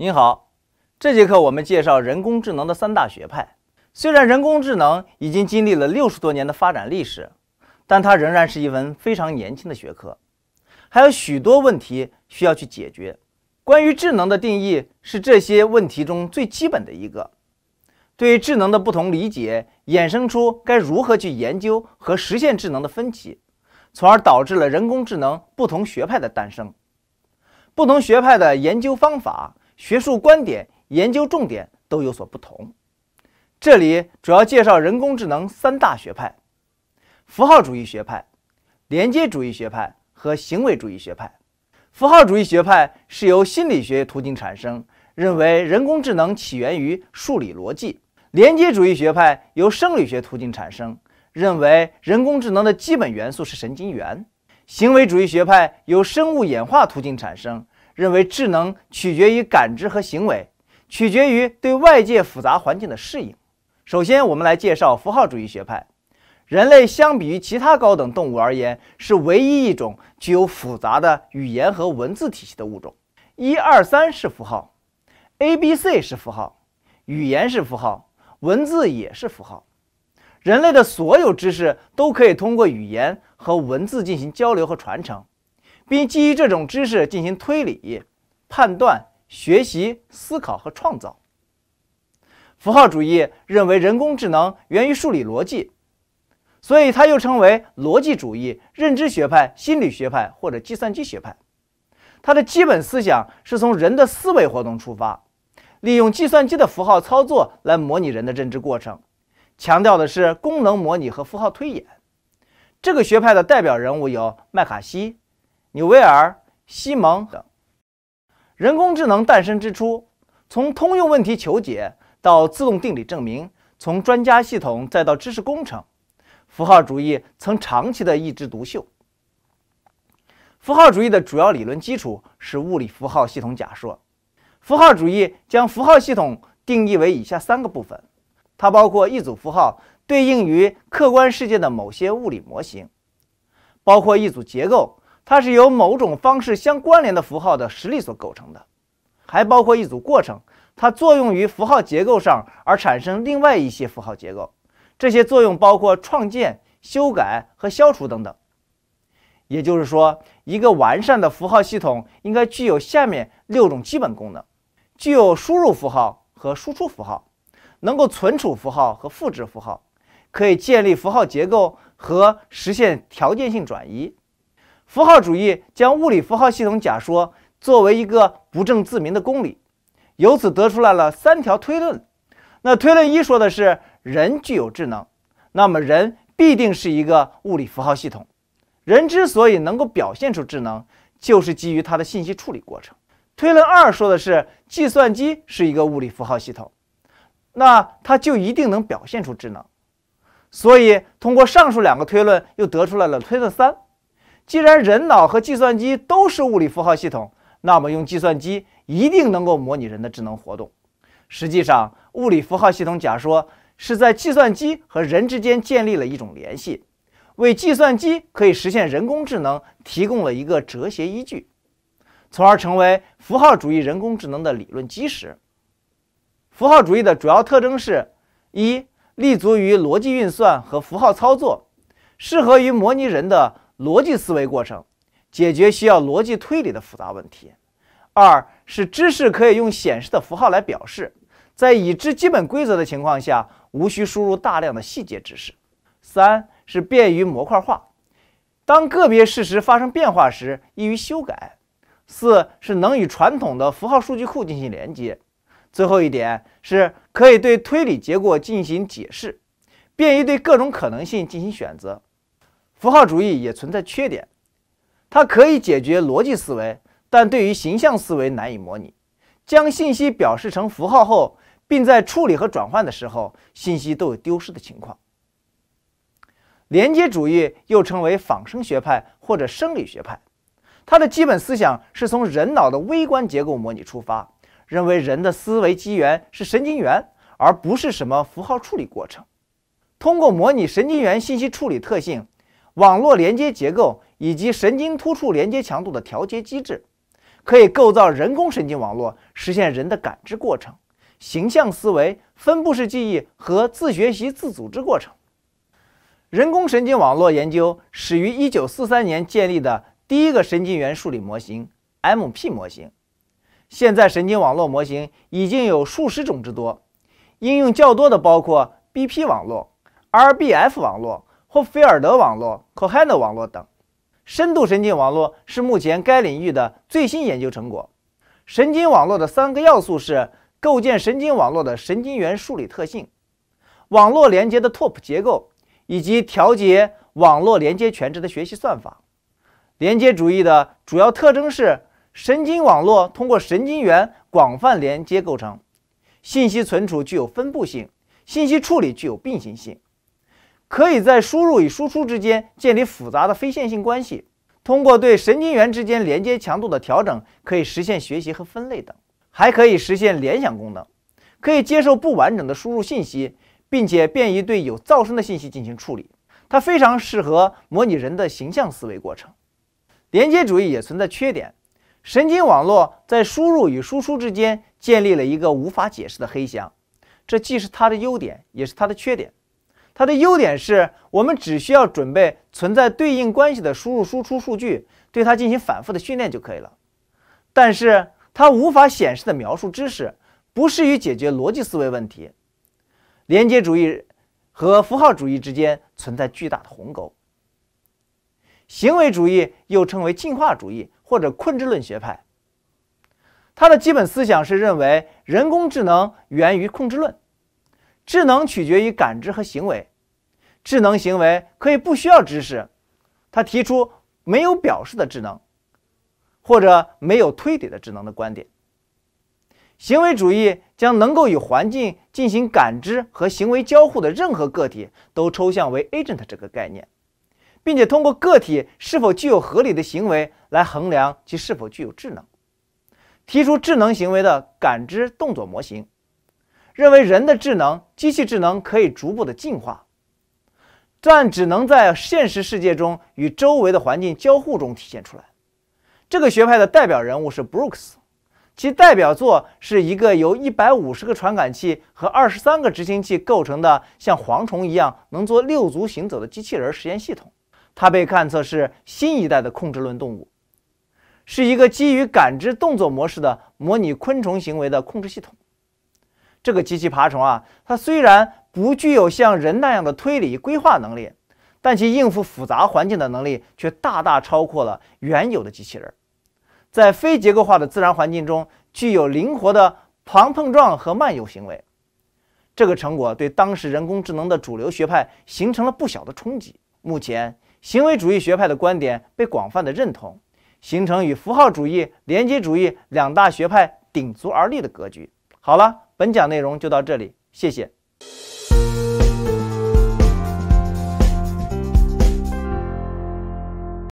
您好，这节课我们介绍人工智能的三大学派。虽然人工智能已经经历了六十多年的发展历史，但它仍然是一门非常年轻的学科，还有许多问题需要去解决。关于智能的定义是这些问题中最基本的一个。对智能的不同理解，衍生出该如何去研究和实现智能的分歧，从而导致了人工智能不同学派的诞生。不同学派的研究方法。学术观点、研究重点都有所不同。这里主要介绍人工智能三大学派：符号主义学派、连接主义学派和行为主义学派。符号主义学派是由心理学途径产生，认为人工智能起源于数理逻辑；连接主义学派由生理学途径产生，认为人工智能的基本元素是神经元；行为主义学派由生物演化途径产生。认为智能取决于感知和行为，取决于对外界复杂环境的适应。首先，我们来介绍符号主义学派。人类相比于其他高等动物而言，是唯一一种具有复杂的语言和文字体系的物种。一二三是符号，A、B、C 是符号，语言是符号，文字也是符号。人类的所有知识都可以通过语言和文字进行交流和传承。并基于这种知识进行推理、判断、学习、思考和创造。符号主义认为人工智能源于数理逻辑，所以它又称为逻辑主义、认知学派、心理学派或者计算机学派。它的基本思想是从人的思维活动出发，利用计算机的符号操作来模拟人的认知过程，强调的是功能模拟和符号推演。这个学派的代表人物有麦卡锡。纽维尔、西蒙等。人工智能诞生之初，从通用问题求解到自动定理证明，从专家系统再到知识工程，符号主义曾长期的一枝独秀。符号主义的主要理论基础是物理符号系统假说。符号主义将符号系统定义为以下三个部分：它包括一组符号，对应于客观世界的某些物理模型，包括一组结构。它是由某种方式相关联的符号的实力所构成的，还包括一组过程，它作用于符号结构上而产生另外一些符号结构，这些作用包括创建、修改和消除等等。也就是说，一个完善的符号系统应该具有下面六种基本功能：具有输入符号和输出符号，能够存储符号和复制符号，可以建立符号结构和实现条件性转移。符号主义将物理符号系统假说作为一个不证自明的公理，由此得出来了三条推论。那推论一说的是人具有智能，那么人必定是一个物理符号系统。人之所以能够表现出智能，就是基于它的信息处理过程。推论二说的是计算机是一个物理符号系统，那它就一定能表现出智能。所以，通过上述两个推论，又得出来了推论三。既然人脑和计算机都是物理符号系统，那么用计算机一定能够模拟人的智能活动。实际上，物理符号系统假说是在计算机和人之间建立了一种联系，为计算机可以实现人工智能提供了一个哲学依据，从而成为符号主义人工智能的理论基石。符号主义的主要特征是：一、立足于逻辑运算和符号操作，适合于模拟人的。逻辑思维过程解决需要逻辑推理的复杂问题；二是知识可以用显示的符号来表示，在已知基本规则的情况下，无需输入大量的细节知识；三是便于模块化，当个别事实发生变化时，易于修改；四是能与传统的符号数据库进行连接；最后一点是可以对推理结果进行解释，便于对各种可能性进行选择。符号主义也存在缺点，它可以解决逻辑思维，但对于形象思维难以模拟。将信息表示成符号后，并在处理和转换的时候，信息都有丢失的情况。连接主义又称为仿生学派或者生理学派，它的基本思想是从人脑的微观结构模拟出发，认为人的思维机缘是神经元，而不是什么符号处理过程。通过模拟神经元信息处理特性。网络连接结构以及神经突触连接强度的调节机制，可以构造人工神经网络，实现人的感知过程、形象思维、分布式记忆和自学习、自组织过程。人工神经网络研究始于1943年建立的第一个神经元数理模型 M P 模型，现在神经网络模型已经有数十种之多，应用较多的包括 B P 网络、R B F 网络。霍菲尔德网络、c o h a n 网络等，深度神经网络是目前该领域的最新研究成果。神经网络的三个要素是构建神经网络的神经元数理特性、网络连接的拓扑结构以及调节网络连接权值的学习算法。连接主义的主要特征是神经网络通过神经元广泛连接构成，信息存储具有分布性，信息处理具有并行性。可以在输入与输出之间建立复杂的非线性关系，通过对神经元之间连接强度的调整，可以实现学习和分类等，还可以实现联想功能，可以接受不完整的输入信息，并且便于对有噪声的信息进行处理。它非常适合模拟人的形象思维过程。连接主义也存在缺点，神经网络在输入与输出之间建立了一个无法解释的黑箱，这既是它的优点，也是它的缺点。它的优点是我们只需要准备存在对应关系的输入输出数据，对它进行反复的训练就可以了。但是它无法显示的描述知识，不适于解决逻辑思维问题。连接主义和符号主义之间存在巨大的鸿沟。行为主义又称为进化主义或者控制论学派。它的基本思想是认为人工智能源于控制论。智能取决于感知和行为，智能行为可以不需要知识。他提出没有表示的智能，或者没有推理的智能的观点。行为主义将能够与环境进行感知和行为交互的任何个体都抽象为 agent 这个概念，并且通过个体是否具有合理的行为来衡量其是否具有智能，提出智能行为的感知动作模型。认为人的智能、机器智能可以逐步的进化，但只能在现实世界中与周围的环境交互中体现出来。这个学派的代表人物是 Brooks，其代表作是一个由一百五十个传感器和二十三个执行器构成的，像蝗虫一样能做六足行走的机器人实验系统。它被看作是新一代的控制论动物，是一个基于感知动作模式的模拟昆虫行为的控制系统。这个机器爬虫啊，它虽然不具有像人那样的推理规划能力，但其应付复杂环境的能力却大大超过了原有的机器人，在非结构化的自然环境中具有灵活的旁碰撞和漫游行为。这个成果对当时人工智能的主流学派形成了不小的冲击。目前，行为主义学派的观点被广泛的认同，形成与符号主义、连接主义两大学派鼎足而立的格局。好了。本讲内容就到这里，谢谢。